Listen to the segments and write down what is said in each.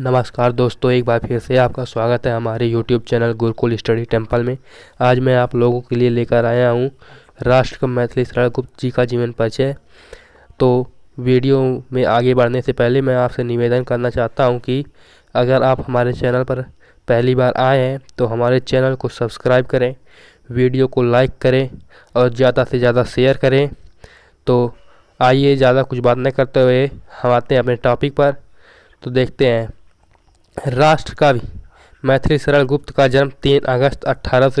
नमस्कार दोस्तों एक बार फिर से आपका स्वागत है हमारे YouTube channel Gurukul study temple में आज मैं आप लोगों के लिए लेकर आया हूँ राष्ट्र मैथिली शरण गुप्त जी का जीवन परिचय तो वीडियो में आगे बढ़ने से पहले मैं आपसे निवेदन करना चाहता हूँ कि अगर आप हमारे चैनल पर पहली बार आए हैं तो हमारे चैनल को सब्सक्राइब करें वीडियो को लाइक करें और ज़्यादा से ज़्यादा शेयर करें तो आइए ज़्यादा कुछ बात नहीं करते हुए हम आते हैं अपने टॉपिक पर तो देखते हैं राष्ट्र कवि मैथिली सरल गुप्त का जन्म तीन अगस्त अट्ठारह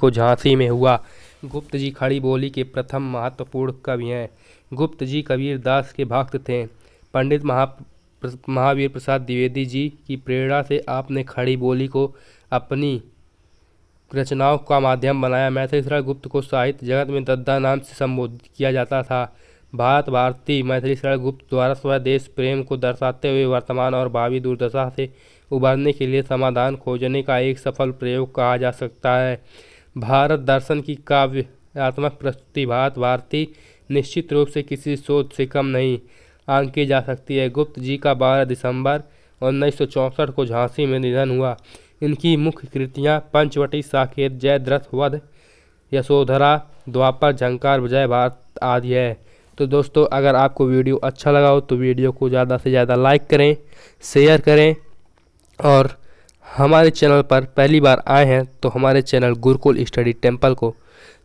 को झांसी में हुआ गुप्त जी खड़ी बोली के प्रथम महत्वपूर्ण कवि हैं गुप्त जी कबीरदास के भक्त थे पंडित महा महावीर प्रसाद द्विवेदी जी की प्रेरणा से आपने खड़ी बोली को अपनी रचनाओं का माध्यम बनाया मैथिली सरल गुप्त को साहित्य जगत में दद्दा नाम से संबोधित किया जाता था भारत भारती मैथिली शरण गुप्त द्वारा स्वदेश प्रेम को दर्शाते हुए वर्तमान और भावी दुर्दशा से उभरने के लिए समाधान खोजने का एक सफल प्रयोग कहा जा सकता है भारत दर्शन की काव्यात्मक प्रस्तुति भारत भारती निश्चित रूप से किसी शोध से कम नहीं आंकी जा सकती है गुप्त जी का 12 दिसंबर उन्नीस को झांसी में निधन हुआ इनकी मुख्य कृतियाँ पंचवटी साकेत जयद्रथ वध यशोधरा द्वापर झंकार विजय भारत आदि है तो दोस्तों अगर आपको वीडियो अच्छा लगा हो तो वीडियो को ज़्यादा से ज़्यादा लाइक करें शेयर करें और हमारे चैनल पर पहली बार आए हैं तो हमारे चैनल गुरुकुल स्टडी टेम्पल को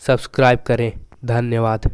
सब्सक्राइब करें धन्यवाद